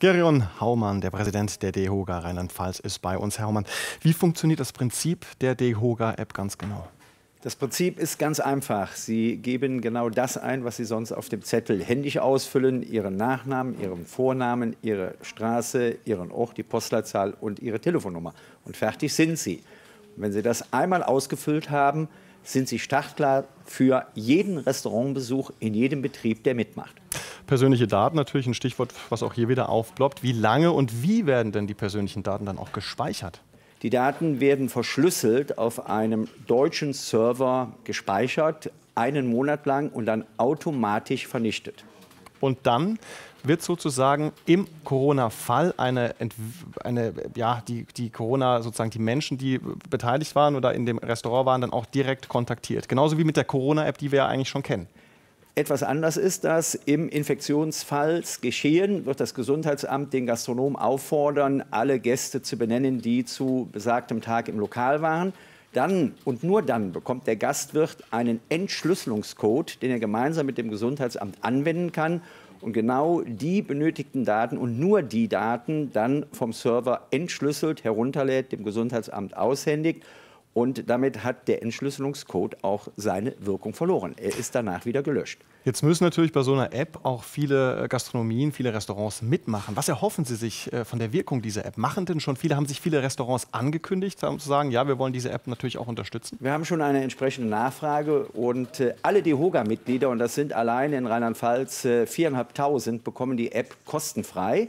Gerion Haumann, der Präsident der DEHOGA Rheinland-Pfalz, ist bei uns. Herr Haumann, wie funktioniert das Prinzip der DEHOGA-App ganz genau? Das Prinzip ist ganz einfach. Sie geben genau das ein, was Sie sonst auf dem Zettel händisch ausfüllen. Ihren Nachnamen, Ihren Vornamen, Ihre Straße, Ihren Ort, die Postleitzahl und Ihre Telefonnummer. Und fertig sind Sie. Und wenn Sie das einmal ausgefüllt haben, sind Sie startklar für jeden Restaurantbesuch in jedem Betrieb, der mitmacht. Persönliche Daten natürlich ein Stichwort, was auch hier wieder aufploppt. Wie lange und wie werden denn die persönlichen Daten dann auch gespeichert? Die Daten werden verschlüsselt auf einem deutschen Server gespeichert, einen Monat lang und dann automatisch vernichtet. Und dann wird sozusagen im Corona-Fall eine, eine, ja, die, die Corona, sozusagen die Menschen, die beteiligt waren oder in dem Restaurant waren, dann auch direkt kontaktiert. Genauso wie mit der Corona-App, die wir ja eigentlich schon kennen. Etwas anders ist das. Im Infektionsfallsgeschehen wird das Gesundheitsamt den Gastronom auffordern, alle Gäste zu benennen, die zu besagtem Tag im Lokal waren. Dann und nur dann bekommt der Gastwirt einen Entschlüsselungscode, den er gemeinsam mit dem Gesundheitsamt anwenden kann und genau die benötigten Daten und nur die Daten dann vom Server entschlüsselt, herunterlädt, dem Gesundheitsamt aushändigt und damit hat der Entschlüsselungscode auch seine Wirkung verloren. Er ist danach wieder gelöscht. Jetzt müssen natürlich bei so einer App auch viele äh, Gastronomien, viele Restaurants mitmachen. Was erhoffen Sie sich äh, von der Wirkung dieser App? Machen denn schon viele, haben sich viele Restaurants angekündigt, um zu sagen, ja, wir wollen diese App natürlich auch unterstützen? Wir haben schon eine entsprechende Nachfrage und äh, alle DEHOGA-Mitglieder, und das sind allein in Rheinland-Pfalz 4.500, bekommen die App kostenfrei.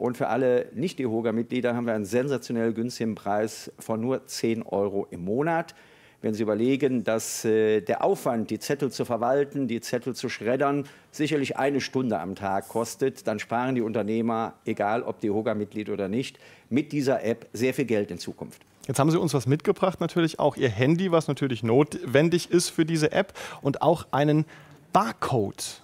Und für alle Nicht-EHOGA-Mitglieder haben wir einen sensationell günstigen Preis von nur 10 Euro im Monat. Wenn Sie überlegen, dass äh, der Aufwand, die Zettel zu verwalten, die Zettel zu schreddern, sicherlich eine Stunde am Tag kostet, dann sparen die Unternehmer, egal ob die Hoga-Mitglied oder nicht, mit dieser App sehr viel Geld in Zukunft. Jetzt haben Sie uns was mitgebracht, natürlich auch Ihr Handy, was natürlich notwendig ist für diese App und auch einen Barcode.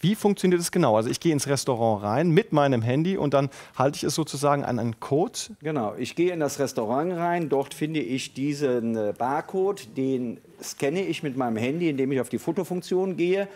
Wie funktioniert das genau? Also ich gehe ins Restaurant rein mit meinem Handy und dann halte ich es sozusagen an einen Code. Genau, ich gehe in das Restaurant rein, dort finde ich diesen äh, Barcode, den scanne ich mit meinem Handy, indem ich auf die Fotofunktion gehe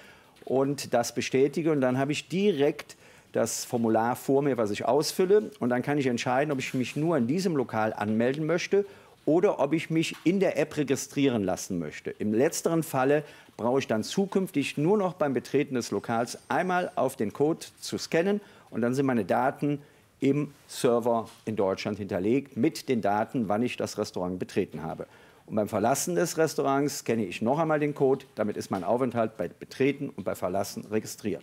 und das bestätige und dann habe ich direkt das Formular vor mir, was ich ausfülle und dann kann ich entscheiden, ob ich mich nur in diesem Lokal anmelden möchte oder ob ich mich in der App registrieren lassen möchte. Im letzteren Falle brauche ich dann zukünftig nur noch beim Betreten des Lokals einmal auf den Code zu scannen und dann sind meine Daten im Server in Deutschland hinterlegt mit den Daten, wann ich das Restaurant betreten habe. Und beim Verlassen des Restaurants scanne ich noch einmal den Code. Damit ist mein Aufenthalt bei Betreten und bei Verlassen registriert.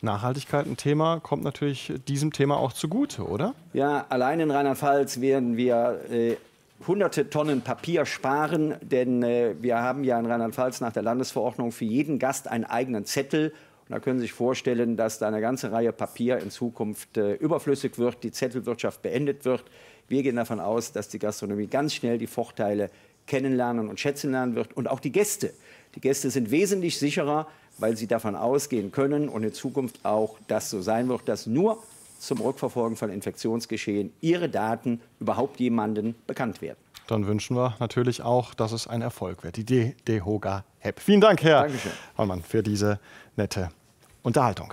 Nachhaltigkeit ein Thema, kommt natürlich diesem Thema auch zugute, oder? Ja, allein in Rheinland-Pfalz werden wir äh, hunderte Tonnen Papier sparen, denn äh, wir haben ja in Rheinland-Pfalz nach der Landesverordnung für jeden Gast einen eigenen Zettel. Und da können Sie sich vorstellen, dass da eine ganze Reihe Papier in Zukunft äh, überflüssig wird, die Zettelwirtschaft beendet wird. Wir gehen davon aus, dass die Gastronomie ganz schnell die Vorteile kennenlernen und schätzen lernen wird und auch die Gäste. Die Gäste sind wesentlich sicherer, weil sie davon ausgehen können und in Zukunft auch das so sein wird, dass nur zum Rückverfolgen von Infektionsgeschehen ihre Daten überhaupt jemandem bekannt werden. Dann wünschen wir natürlich auch, dass es ein Erfolg wird, die DEHOGA-App. Vielen Dank, Herr Dankeschön. Hollmann, für diese nette Unterhaltung.